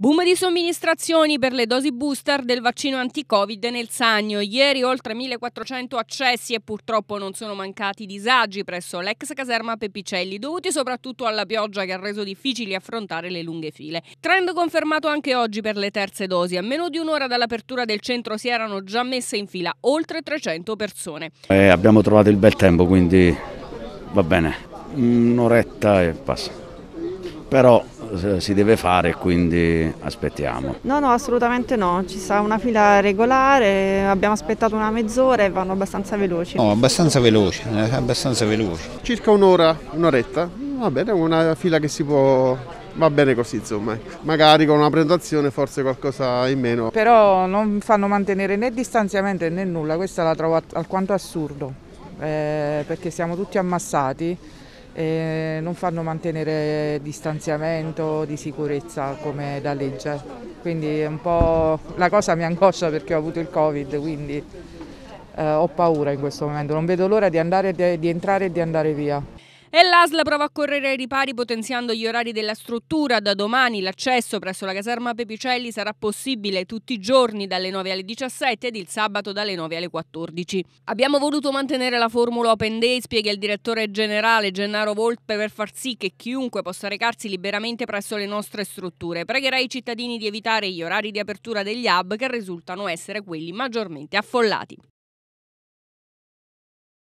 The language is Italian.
Boom di somministrazioni per le dosi booster del vaccino anti-Covid nel Sannio. Ieri oltre 1400 accessi e purtroppo non sono mancati disagi presso l'ex caserma Pepicelli, dovuti soprattutto alla pioggia che ha reso difficili affrontare le lunghe file. Trend confermato anche oggi per le terze dosi. A meno di un'ora dall'apertura del centro si erano già messe in fila oltre 300 persone. Eh, abbiamo trovato il bel tempo, quindi va bene. Un'oretta e passa. Però eh, si deve fare, quindi aspettiamo. No, no, assolutamente no, ci sta una fila regolare, abbiamo aspettato una mezz'ora e vanno abbastanza veloci. No, abbastanza veloci, eh, abbastanza veloci. Circa un'ora, un'oretta, va bene, una fila che si può va bene così insomma, magari con una prenotazione forse qualcosa in meno. Però non fanno mantenere né distanziamento né nulla, questa la trovo alquanto assurdo, eh, perché siamo tutti ammassati e non fanno mantenere distanziamento di sicurezza come da legge. Quindi un po' la cosa mi angoscia perché ho avuto il Covid, quindi eh, ho paura in questo momento, non vedo l'ora di, andare, di entrare e di andare via. E l'ASL prova a correre ai ripari potenziando gli orari della struttura. Da domani l'accesso presso la caserma Pepicelli sarà possibile tutti i giorni dalle 9 alle 17 ed il sabato dalle 9 alle 14. Abbiamo voluto mantenere la formula Open Day, spiega il direttore generale Gennaro Volpe, per far sì che chiunque possa recarsi liberamente presso le nostre strutture. Pregherà i cittadini di evitare gli orari di apertura degli hub che risultano essere quelli maggiormente affollati.